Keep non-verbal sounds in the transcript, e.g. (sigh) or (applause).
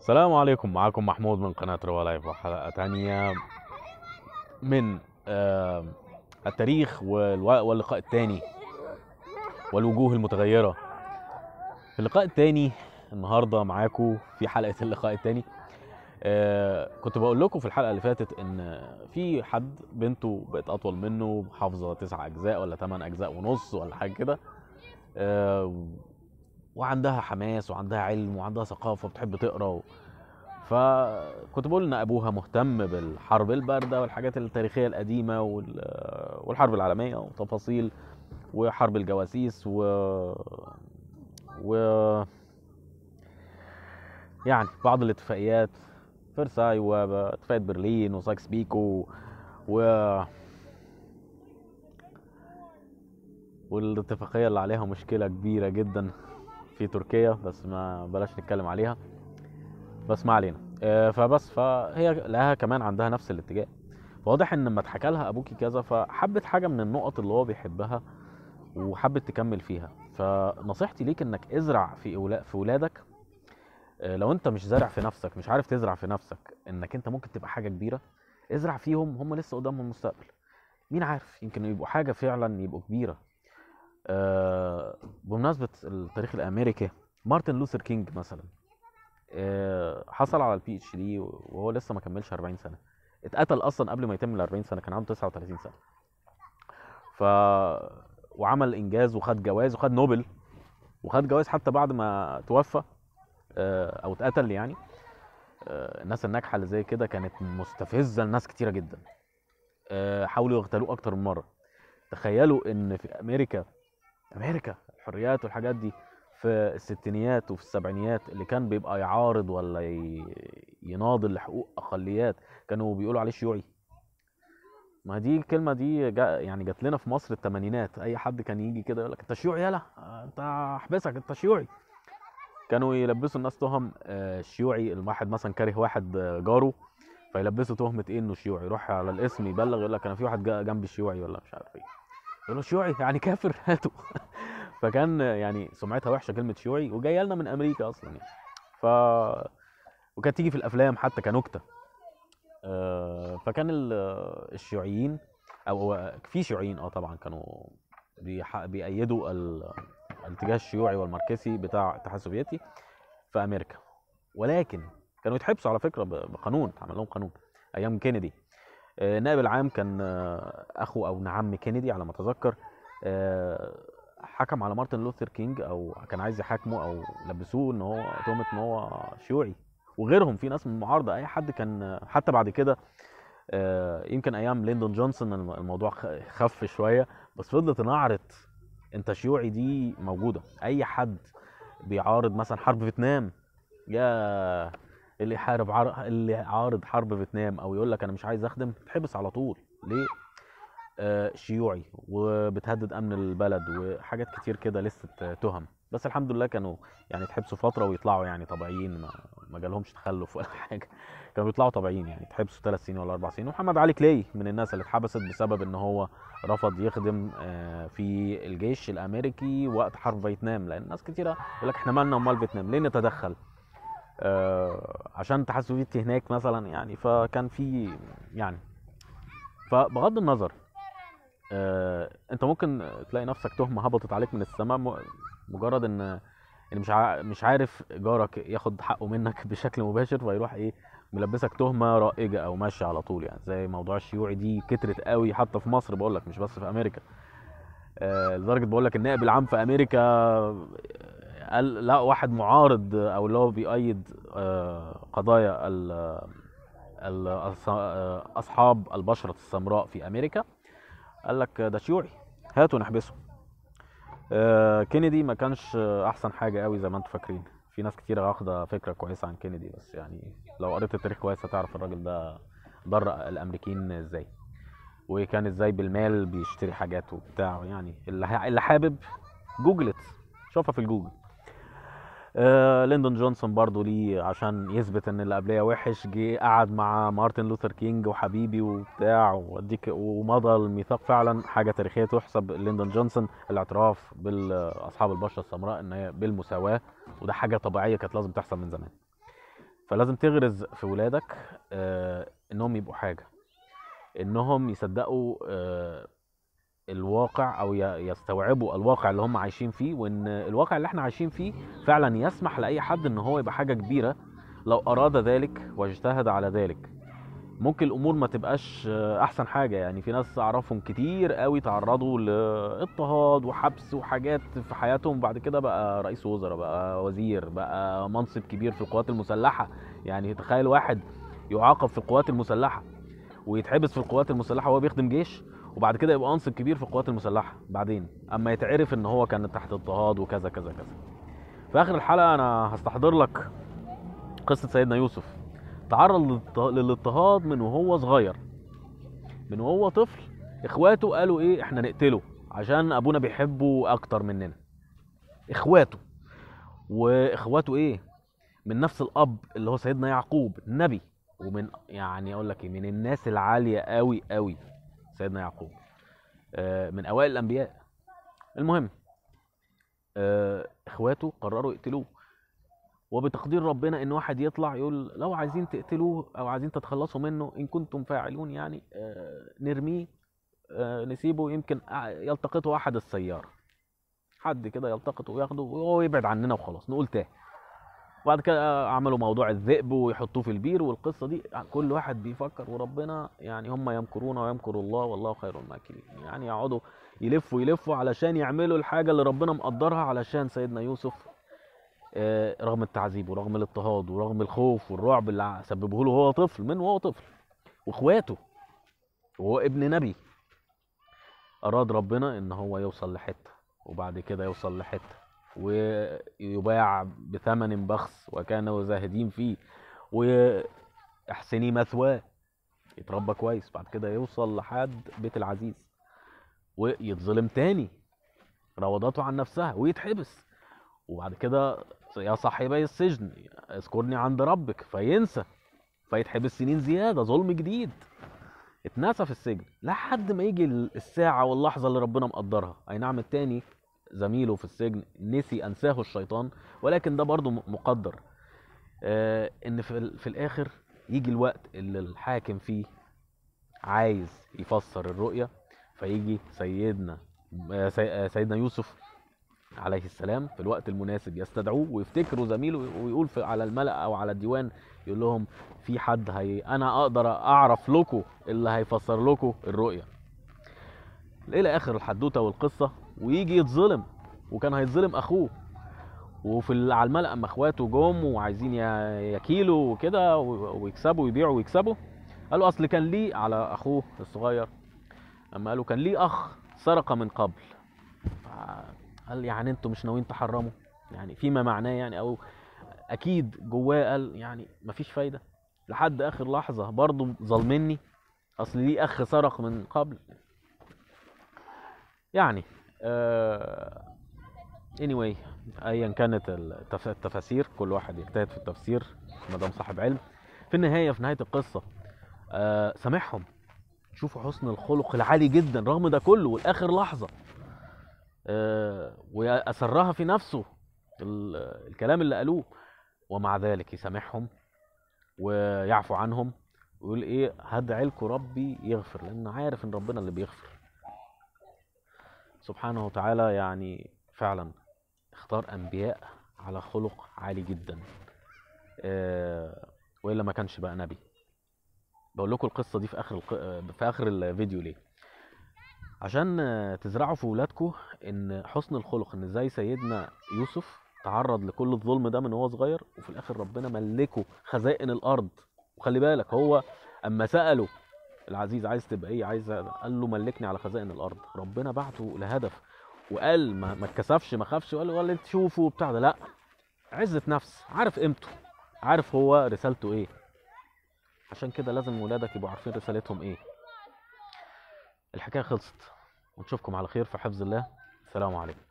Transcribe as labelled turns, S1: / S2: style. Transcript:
S1: السلام عليكم معكم محمود من قناة روا لايف وحلقة تانية من التاريخ واللقاء التاني والوجوه المتغيرة في اللقاء التاني النهاردة معاكم في حلقة اللقاء التاني آه، كنت بقول لكم في الحلقة اللي فاتت ان في حد بنته بقت اطول منه حافظة تسع اجزاء ولا ثمان اجزاء ونص ولا حاجة كده آه، وعندها حماس وعندها علم وعندها ثقافه بتحب تقرا و... فكنت بقول ان ابوها مهتم بالحرب البارده والحاجات التاريخيه القديمه وال... والحرب العالميه وتفاصيل وحرب الجواسيس و و يعني بعض الاتفاقيات فرساي واتفاقية برلين وساكس بيكو و والاتفاقية اللي عليها مشكلة كبيرة جدا في تركيا بس ما بلاش نتكلم عليها بس ما علينا آه، فبس فهي لها كمان عندها نفس الاتجاه واضح ان لما اتحكى لها ابوكي كذا فحبت حاجه من النقط اللي هو بيحبها وحبت تكمل فيها فنصيحتي ليك انك ازرع في في ولادك آه، لو انت مش زارع في نفسك مش عارف تزرع في نفسك انك انت ممكن تبقى حاجه كبيره ازرع فيهم هم لسه قدامهم المستقبل مين عارف يمكن يبقوا حاجه فعلا يبقوا كبيره آه، بمناسبه التاريخ الامريكي مارتن لوثر كينج مثلا آه حصل على البي اتش دي وهو لسه ما كملش 40 سنه اتقتل اصلا قبل ما يتم ال 40 سنه كان عنده 39 سنه ف وعمل انجاز وخد جوائز وخد نوبل وخد جوائز حتى بعد ما توفى آه او اتقتل يعني آه الناس الناجحه اللي زي كده كانت مستفزه لناس كتيره جدا آه، حاولوا يغتالوه اكتر من مره تخيلوا ان في امريكا امريكا الحريات والحاجات دي في الستينيات وفي السبعينيات اللي كان بيبقى يعارض ولا يناضل لحقوق اقليات كانوا بيقولوا عليه شيوعي ما دي الكلمة دي جا يعني جات لنا في مصر الثمانينات أي حد كان يجي كده يقول لك أنت شيوعي يالا أنت أحبسك أنت شيوعي كانوا يلبسوا الناس تهم آه، شيوعي الواحد مثلا كاره واحد آه، جاره فيلبسوا تهمة إيه إنه شيوعي يروح على الاسم يبلغ يقول لك أنا في واحد جنبي شيوعي ولا مش عارف إيه له شيوعي يعني كافر (laughs) هاته فكان يعني سمعتها وحشه كلمه شيوعي وجايه لنا من امريكا اصلا يعني ف وكانت تيجي في الافلام حتى كنكته آه، فكان الشيوعيين او في شيوعيين اه طبعا كانوا بيأيدوا الاتجاه الشيوعي والماركسي بتاع الاتحاد السوفيتي في امريكا ولكن كانوا يتحبسوا على فكره بقانون عمل لهم قانون ايام كينيدي آه، نائب العام كان آه، اخو او نعم كينيدي على ما اتذكر آه، حكم على مارتن لوثر كينج او كان عايز يحاكمه او لبسوه ان هو تهمه ان هو شيوعي وغيرهم في ناس من المعارضه اي حد كان حتى بعد كده يمكن ايام ليندون جونسون الموضوع خف شويه بس فضلت نعره انت شيوعي دي موجوده اي حد بيعارض مثلا حرب فيتنام يا اللي يحارب عار... اللي عارض حرب فيتنام او يقول لك انا مش عايز اخدم تتحبس على طول ليه آه شيوعي وبتهدد امن البلد وحاجات كتير كده لسه تهم بس الحمد لله كانوا يعني تحبسوا فتره ويطلعوا يعني طبيعيين ما, ما جالهمش تخلف ولا (laughs) حاجه كانوا بيطلعوا طبيعيين يعني تحبسوا ثلاث سنين ولا اربع سنين ومحمد علي كلي من الناس اللي اتحبست بسبب ان هو رفض يخدم آه، في الجيش الامريكي وقت حرب فيتنام لان ناس كتيره يقول لك احنا مالنا امال فيتنام ليه نتدخل آه، عشان تحاسبوا السوفيتي هناك مثلا يعني فكان في يعني فبغض النظر آه، انت ممكن تلاقي نفسك تهمه هبطت عليك من السماء مجرد ان مش مش عارف جارك ياخد حقه منك (laughs) بشكل مباشر فيروح ايه ملبسك تهمه رائجه او ماشيه على طول يعني زي موضوع الشيوعي دي كترت قوي حتى في مصر بقول لك مش بس في امريكا آه، لدرجه بقول لك النائب العام في امريكا قال لا واحد معارض او اللي هو بيؤيد آه، قضايا اصحاب البشره السمراء في امريكا قال لك ده شيوعي هاتوا نحبسه آه، كينيدي ما كانش احسن حاجه قوي زي ما انتم فاكرين في ناس كتير واخده فكره كويسه عن كينيدي بس يعني لو قريت التاريخ كويس هتعرف الراجل ده ضر الامريكيين ازاي وكان ازاي بالمال بيشتري حاجات وبتاع يعني اللي حابب جوجلت شوفها في الجوجل آه جونسون برضو ليه عشان يثبت ان اللي قبليه وحش جه قعد مع مارتن لوثر كينج وحبيبي وبتاع واديك ومضى الميثاق فعلا حاجه تاريخيه تحسب ليندون جونسون الاعتراف بالاصحاب البشره السمراء ان هي بالمساواه وده حاجه طبيعيه كانت لازم تحصل من زمان فلازم تغرز في ولادك آه انهم يبقوا حاجه انهم يصدقوا آه الواقع او يستوعبوا الواقع اللي هم عايشين فيه وان الواقع اللي احنا عايشين فيه فعلا يسمح لاي حد ان هو يبقى حاجه كبيره لو اراد ذلك واجتهد على ذلك ممكن الامور ما تبقاش احسن حاجه يعني في ناس اعرفهم كتير قوي تعرضوا لاضطهاد وحبس وحاجات في حياتهم بعد كده بقى رئيس وزراء بقى وزير بقى منصب كبير في القوات المسلحه يعني تخيل واحد يعاقب في القوات المسلحه ويتحبس في القوات المسلحه وهو بيخدم جيش وبعد كده يبقى انصب كبير في القوات المسلحه بعدين اما يتعرف ان هو كان تحت اضطهاد وكذا كذا كذا في اخر الحلقه انا هستحضر لك قصه سيدنا يوسف تعرض للاضطهاد من وهو صغير من وهو طفل اخواته قالوا ايه احنا نقتله عشان ابونا بيحبه اكتر مننا اخواته واخواته ايه من نفس الاب اللي هو سيدنا يعقوب النبي ومن يعني اقول لك ايه من الناس العاليه قوي قوي سيدنا يعقوب آه، من اوائل الانبياء المهم آه، اخواته قرروا يقتلوه وبتقدير ربنا ان واحد يطلع يقول لو عايزين تقتلوه او عايزين تتخلصوا منه ان كنتم فاعلون يعني آه، نرميه نسيبه يمكن يلتقطه احد السياره حد كده يلتقطه وياخده وهو يبعد عننا وخلاص نقول تاه وبعد كده عملوا موضوع الذئب ويحطوه في البير والقصه دي كل واحد بيفكر وربنا يعني هم يمكرون ويمكر الله والله خير الماكرين يعني يقعدوا يلفوا يلفوا علشان يعملوا الحاجه اللي ربنا مقدرها علشان سيدنا يوسف آه، رغم التعذيب ورغم الاضطهاد ورغم الخوف والرعب اللي سببه له هو طفل من وهو طفل واخواته وهو ابن نبي اراد ربنا ان هو يوصل لحته وبعد كده يوصل لحته ويباع بثمن بخس وكانوا زاهدين فيه ويحسني مثواه يتربى كويس بعد كده يوصل لحد بيت العزيز ويتظلم تاني روضته عن نفسها ويتحبس وبعد كده يا صاحبي السجن اذكرني عند ربك فينسى فيتحبس سنين زياده ظلم جديد اتنسى في السجن لحد ما يجي الساعه واللحظه اللي ربنا مقدرها اي نعم التاني زميله في السجن نسي انساه الشيطان ولكن ده برضه مقدر آه، ان في, في الاخر يجي الوقت اللي الحاكم فيه عايز يفسر الرؤيه فيجي سيدنا آه، آه، سيدنا يوسف عليه السلام في الوقت المناسب يستدعوه ويفتكروا زميله ويقول في على الملأ او على الديوان يقول لهم في حد هي انا اقدر اعرف لكم اللي هيفسر لكم الرؤيه الى اخر الحدوته والقصه ويجي يتظلم وكان هيتظلم اخوه وفي على الملأ اما اخواته جم وعايزين يكيلوا وكده ويكسبوا ويبيعوا ويكسبوا قالوا اصل كان ليه على اخوه الصغير اما قالوا كان ليه اخ سرق من قبل قال يعني انتوا مش ناويين تحرموا يعني فيما معناه يعني او اكيد جواه قال يعني مفيش فايده لحد اخر لحظه برضه ظالمني اصل ليه اخ سرق من قبل يعني آه، anyway ايا كانت التفاسير كل واحد يجتهد في التفسير ما دام صاحب علم في النهايه في نهايه القصه آه سامحهم شوفوا حسن الخلق العالي جدا رغم ده كله والاخر لحظه آه واسرها في نفسه الكلام اللي قالوه ومع ذلك يسامحهم ويعفو عنهم ويقول ايه هدعي لكم ربي يغفر لان عارف ان ربنا اللي بيغفر سبحانه وتعالى يعني فعلا اختار انبياء على خلق عالي جدا آه، والا ما كانش بقى نبي بقول لكم القصه دي في اخر الق... في اخر الفيديو ليه عشان تزرعوا في ولادكم ان حسن الخلق ان زي سيدنا يوسف تعرض لكل الظلم ده من هو صغير وفي الاخر ربنا ملكه خزائن الارض وخلي بالك هو اما ساله العزيز عايز تبقى ايه عايز قال له ملكني على خزائن الارض ربنا بعته لهدف وقال ما ما اتكسفش ما خافش وقال ولا انت شوفه وبتاع ده لا عزه نفس عارف قيمته عارف هو رسالته ايه عشان كده لازم ولادك يبقوا عارفين رسالتهم ايه الحكايه خلصت ونشوفكم على خير في حفظ الله السلام عليكم